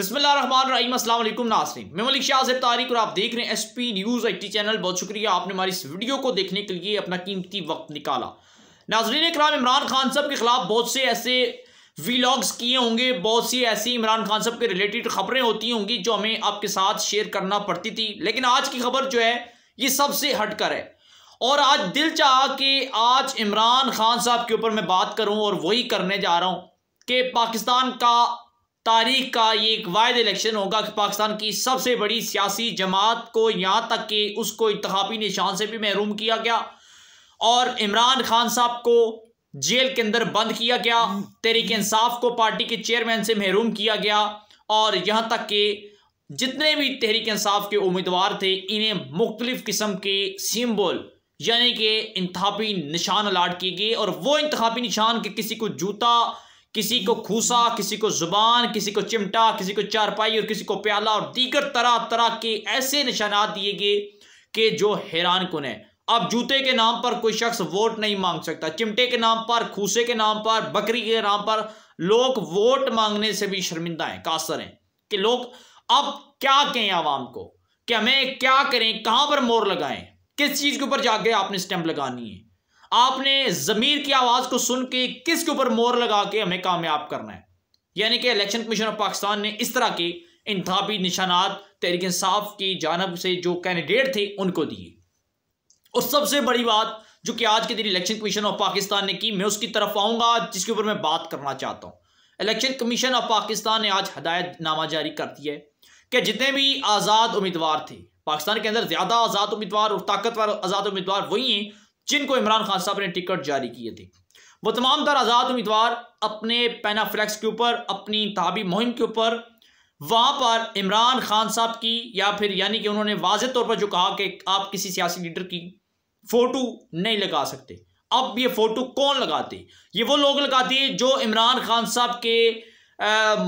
बसमिलकुम नासरीन मैं मलिक शाह तारिक और आप देख रहे हैं S P news IT channel बहुत शुक्रिया आपने हमारी इस वीडियो को देखने के लिए अपना कीमती वक्त निकाला नाजरीन कराम इमरान खान साहब के खिलाफ बहुत से ऐसे वीलॉग्स किए होंगे बहुत सी ऐसी इमरान खान साहब के रिलेटेड खबरें होती होंगी जो हमें आपके साथ शेयर करना पड़ती थी लेकिन आज की खबर जो है ये सबसे हटकर है और आज दिल चाह कि आज इमरान खान साहब के ऊपर मैं बात करूँ और वही करने जा रहा हूँ कि पाकिस्तान का तारीख का ये एक वायद इलेक्शन होगा कि पाकिस्तान की सबसे बड़ी सियासी जमात को यहाँ तक कि उसको इंतबी निशान से भी महरूम किया गया और इमरान खान साहब को जेल के अंदर बंद किया गया तहरीक इंसाफ को पार्टी के चेयरमैन से महरूम किया गया और यहाँ तक कि जितने भी तहरीक इंसाफ के उम्मीदवार थे इन्हें मुख्तलिफ किस्म के सिम्बल यानी कि इंतबी निशान अलाट किए गए और वो इंतबी निशान के किसी को जूता किसी को खूसा किसी को ज़ुबान किसी को चिमटा किसी को चारपाई और किसी को प्याला और दीगर तरह तरह के ऐसे निशानात दिए गए कि जो हैरान कन है अब जूते के नाम पर कोई शख्स वोट नहीं मांग सकता चिमटे के नाम पर खूसे के नाम पर बकरी के नाम पर लोग वोट मांगने से भी शर्मिंदा हैं कासर हैं कि लोग अब क्या कहें आवाम को कि हमें क्या करें कहां पर मोर लगाएं किस चीज के ऊपर जाके आपने स्टैंप लगानी है आपने जमीर की आवाज को सुन के किसके ऊपर मोर लगा के हमें कामयाब करना है यानी कि इलेक्शन कमीशन ऑफ पाकिस्तान ने इस तरह के इंतबी निशानात तहरीक इंसाफ की जानब से जो कैंडिडेट थे उनको दिए और सबसे बड़ी बात जो कि आज के दिन इलेक्शन कमीशन ऑफ पाकिस्तान ने की मैं उसकी तरफ आऊंगा जिसके ऊपर मैं बात करना चाहता हूँ इलेक्शन कमीशन ऑफ पाकिस्तान ने आज हदायतनामा जारी कर दिया है कि जितने भी आज़ाद उम्मीदवार थे पाकिस्तान के अंदर ज़्यादा आज़ाद उम्मीदवार और ताकतवर आज़ाद उम्मीदवार वही हैं जिनको इमरान खान साहब ने टिकट जारी किए थे वो तमाम तर आज़ाद उम्मीदवार अपने पैनाफ्लैक्स के ऊपर अपनी इंतबी मुहिम के ऊपर वहाँ पर इमरान खान साहब की या फिर यानी कि उन्होंने वाज तौर पर जो कहा कि आप किसी सियासी लीडर की फ़ोटो नहीं लगा सकते अब ये फ़ोटो कौन लगाते ये वो लोग लगाते जो इमरान खान साहब के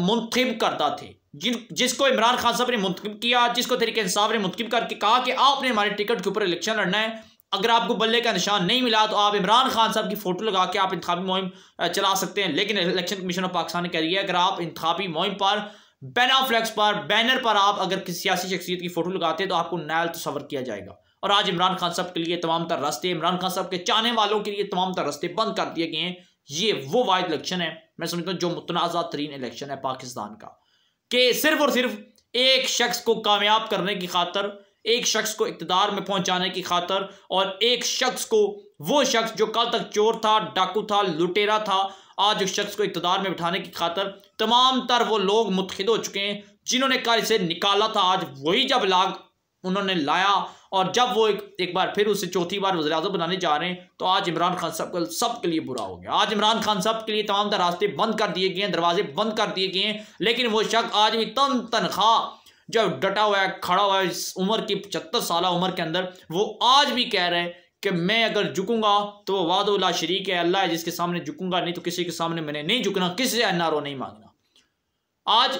मुंतब करता थे जिन जिसको इमरान खान साहब ने मुंतब किया जिसको तरीके साहब ने मुंतब करके कहा कि आपने हमारे टिकट के ऊपर इलेक्शन लड़ना है अगर आपको बल्ले का निशान नहीं मिला तो आप इमरान खान साहब की फ़ोटो लगा के आप इंतबी मुहिम चला सकते हैं लेकिन इलेक्शन कमीशन ऑफ पाकिस्तान ने कह रही है अगर आप इंतबी मुहिम पर बैनर फ्लैक्स पर बैनर पर आप अगर किसी सियासी शख्सियत की फ़ोटो लगाते हैं तो आपको नायल तस्वर किया जाएगा और आज इमरान खान साहब के लिए तमाम तर रास्ते इमरान खान साहब के चाहने वालों के लिए तमाम तर रास्ते बंद कर दिए गए हैं ये वो वाद इलेक्शन है मैं समझता हूँ जो मुतनाज़ा तरीन इलेक्शन है पाकिस्तान का कि सिर्फ और सिर्फ एक शख्स को कामयाब करने की खातर एक शख्स को इकतदार में पहुंचाने की खातर और एक शख्स को वो शख्स जो कल तक चोर था डाकू था लुटेरा था आज उस शख्स को इकतदार में बिठाने की खातर तमाम तर वो लोग मुतहद हो चुके हैं जिन्होंने कल इसे निकाला था आज वही जब लाग उन्होंने लाया और जब वो एक एक बार फिर उसे चौथी बार वजी अजम बनाने जा रहे हैं तो आज इमरान खान साहब का सब के लिए बुरा हो गया आज इमरान खान साहब के लिए तमाम तर रास्ते बंद कर दिए गए हैं दरवाजे बंद कर दिए गए हैं लेकिन वो शख्स आज भी तन तनख्वाह जब डटा हुआ है खड़ा हुआ है इस उम्र की पचहत्तर साल उम्र के अंदर वो आज भी कह रहे हैं कि मैं अगर झुकूंगा तो वाद वादुल्ला शरीक है अल्लाह है जिसके सामने झुकूंगा नहीं तो किसी के सामने मैंने नहीं झुकना किसी से ओ नहीं मांगना आज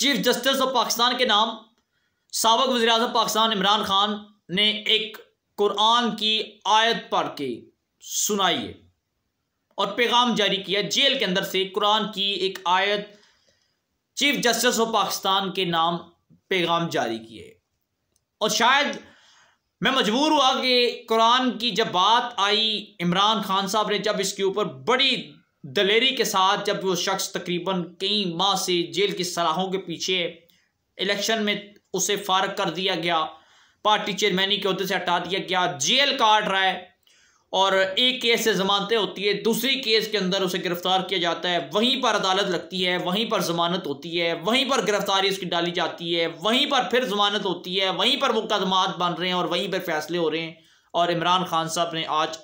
चीफ जस्टिस ऑफ पाकिस्तान के नाम सबक वजी अजम पाकिस्तान इमरान खान ने एक कुरान की आयत पढ़ के सुनाई है और पैगाम जारी किया जेल के अंदर से कुरान की एक आयत चीफ जस्टिस ऑफ पाकिस्तान के नाम पैगाम जारी किए और शायद मैं मजबूर हुआ कि कुरान की जब बात आई इमरान खान साहब ने जब इसके ऊपर बड़ी दलेरी के साथ जब वो शख्स तकरीबन कई माह से जेल की सलाहों के पीछे इलेक्शन में उसे फारग कर दिया गया पार्टी चेयरमैनी के अहदे से हटा दिया गया जेल काट रहा है और एक केस से ज़मानतें होती है दूसरी केस के अंदर उसे गिरफ़्तार किया जाता है वहीं पर अदालत लगती है वहीं पर ज़मानत होती है वहीं पर गिरफ़्तारी उसकी डाली जाती है वहीं पर फिर ज़मानत होती है वहीं पर मुकदमात बन रहे हैं और वहीं पर फैसले हो रहे हैं और इमरान खान साहब ने आज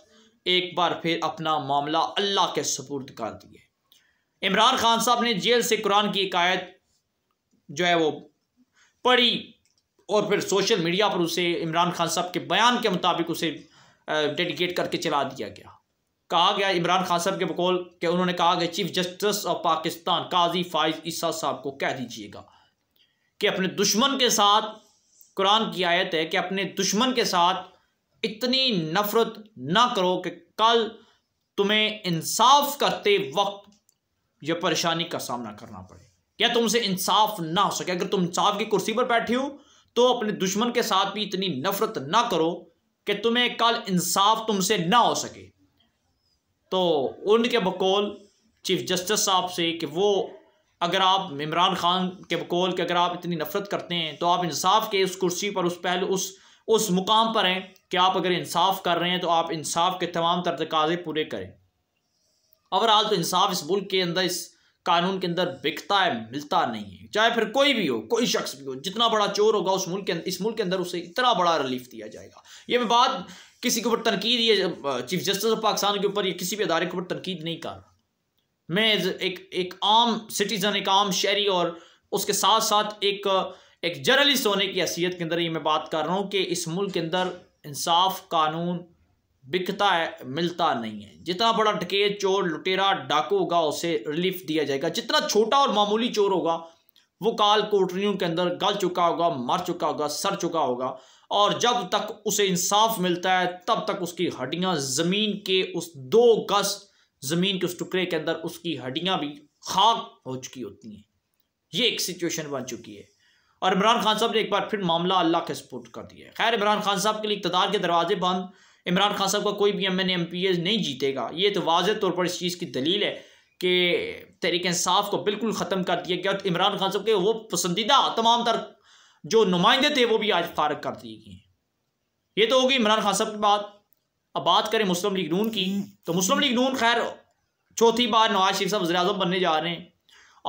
एक बार फिर अपना मामला अल्लाह के सपूर्द कर दिया इमरान खान साहब ने जेल से कुरान की शिकायत जो है वो पढ़ी और फिर सोशल मीडिया पर उसे इमरान खान साहब के बयान के मुताबिक उसे डेडिकेट करके चला दिया गया कहा गया इमरान खान साहब के बकौल कि उन्होंने कहा गया chief justice of Pakistan Qazi Faez Isa साहब को कह दीजिएगा कि अपने दुश्मन के साथ कुरान की आयत है कि अपने दुश्मन के साथ इतनी नफरत ना करो कि कल तुम्हें इंसाफ करते वक्त यह परेशानी का सामना करना पड़े या तुमसे इंसाफ ना हो सके अगर तुम इंसाफ की कुर्सी पर बैठे हो तो अपने दुश्मन के साथ भी इतनी नफरत ना करो कि तुम्हें कल इंसाफ तुमसे ना हो सके तो उनके बकौल चीफ जस्टिस साहब से कि वो अगर आप इमरान खान के बकौल कि अगर आप इतनी नफरत करते हैं तो आप इंसाफ के उस कुर्सी पर उस पहल उस उस मुकाम पर हैं कि आप अगर इंसाफ कर रहे हैं तो आप इंसाफ के तमाम तरतकाजे पूरे करें ओवरऑल तो इंसाफ इस मुल्क के अंदर इस कानून के अंदर बिकता है मिलता नहीं है चाहे फिर कोई भी हो कोई शख्स भी हो जितना बड़ा चोर होगा उस मुल्क के इस मुल्क के अंदर उसे इतना बड़ा रिलीफ दिया जाएगा ये मैं बात किसी के ऊपर तनकीद ये चीफ जस्टिस ऑफ पाकिस्तान के ऊपर या किसी भी अदारे के ऊपर तनकीद नहीं कर रहा मैं एक एक आम सिटीज़न एक आम शहरी और उसके साथ साथ एक एक जर्नलिस्ट होने की हैसियत के अंदर ये मैं बात कर रहा हूँ कि इस मुल्क के अंदर इंसाफ कानून बिकता है मिलता नहीं है जितना बड़ा डकेत चोर लुटेरा डाकू होगा उसे रिलीफ दिया जाएगा जितना छोटा और मामूली चोर होगा वो काल कोटरियों के अंदर गल चुका होगा मर चुका होगा सर चुका होगा और जब तक उसे इंसाफ मिलता है तब तक उसकी हड्डियां ज़मीन के उस दो गज ज़मीन के उस टुकड़े के अंदर उसकी हड्डियां भी खाक हो चुकी होती हैं ये एक सिचुएशन बन चुकी है और इमरान खान साहब ने एक बार फिर मामला अल्लाह के सपोर्ट कर दिया है खैर इमरान खान साहब के लिए इकतदार के दरवाजे बंद इमरान खान साहब का कोई भी M N M P S नहीं जीतेगा ये तो वाज तौर पर इस चीज़ की दलील है कि तहरीक इंसाफ को बिल्कुल ख़त्म कर दिया गया और इमरान खान साहब के वो पसंदीदा तमाम तर जो नुमाइंदे थे वो भी आज फारग कर दिए गए ये तो होगी इमरान खान साहब की बात अब बात करें मुस्लिम लीग नून की तो मुस्लिम लीग नून खैर चौथी बार नवाज शरीफ साहब वजी बनने जा रहे हैं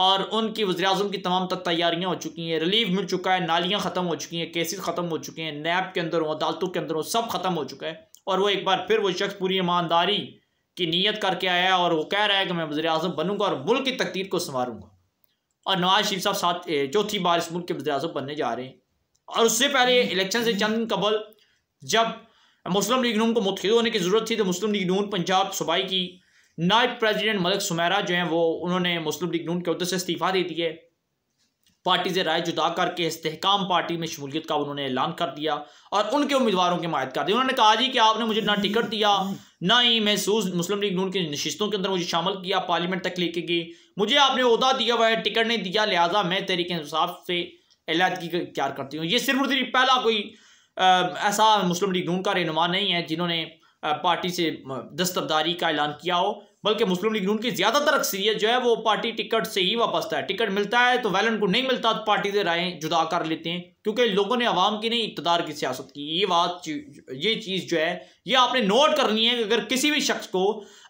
और उनकी वजी की तमाम तक तैयारियाँ हो चुकी हैं रिलीफ मिल चुका है नालियाँ ख़त्म हो चुकी हैं केसेस ख़त्म हो चुके हैं नैब के अंदर हों अदालतों के अंदर हों सब ख़त्म हो चुका है और वो एक बार फिर वो शख्स पूरी ईमानदारी की नीयत करके आया है और वो कह रहा है कि मैं वजे अजम बनूंगा और मुल्क की तकदीर को संवारूंगा और नवाज शरीफ साहब साथ चौथी बार इस मुल्क के वजे अजम बनने जा रहे हैं और उससे पहले इलेक्शन से चंद कबल जब मुस्लिम लीग नून को मुतहद होने की ज़रूरत थी तो मुस्लिम लीग नून पंजाब सूबाई की नायब प्रेजिडेंट मलिक सुमैरा जो हैं वो उन्होंने मुस्लिम लीग नून के उहदे से इस्तीफ़ा दे दिया है पार्टी से राय जुदा करके इसकाम पार्टी में शमूलियत का उन्होंने ऐलान कर दिया और उनके उम्मीदवारों की मायद कर दी उन्होंने कहा जी कि आपने मुझे ना टिकट दिया ना ही महसूस मुस्लिम लीग नून की नशितों के अंदर मुझे शामिल किया पार्लियामेंट तक लेके गई मुझे आपने अहदा दिया हुआ है टिकट नहीं दिया लिहाजा मैं तहरीक इंसाफ से एलादगी इख्तियार करती हूँ ये सिर्फ पहला कोई ऐसा मुस्लिम लीग नून का रहनुमा नहीं है जिन्होंने पार्टी से दस्तबदारी का ऐलान किया हो बल्कि मुस्लिम लीग नून की ज़्यादातर अक्सरियत जो है वो पार्टी टिकट से ही वापसता है टिकट मिलता है तो वैलन को नहीं मिलता तो पार्टी से राय जुदा कर लेते हैं क्योंकि लोगों ने आवाम की नहीं इकतदार की सियासत की ये बात ये चीज़ जो है ये आपने नोट करनी है कि अगर किसी भी शख्स को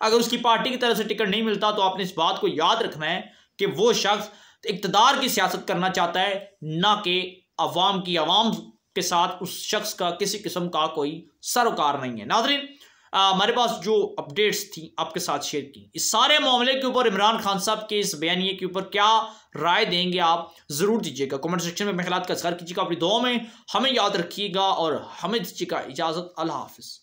अगर उसकी पार्टी की तरफ से टिकट नहीं मिलता तो आपने इस बात को याद रखना है कि वो शख्स इकतदार की सियासत करना चाहता है ना कि अवाम की आवाम के साथ उस शख्स का किसी किस्म का कोई सरोकार नहीं है नाजरीन हमारे पास जो अपडेट्स थी आपके साथ शेयर की इस सारे मामले के ऊपर इमरान खान साहब के इस बयानी के ऊपर क्या राय देंगे आप ज़रूर दीजिएगा कमेंट सेक्शन में मेहलात का इजहार कीजिएगा अपनी दो में हमें याद रखिएगा और हमें दीजिएगा इजाज़त अल्लाह हाफिज़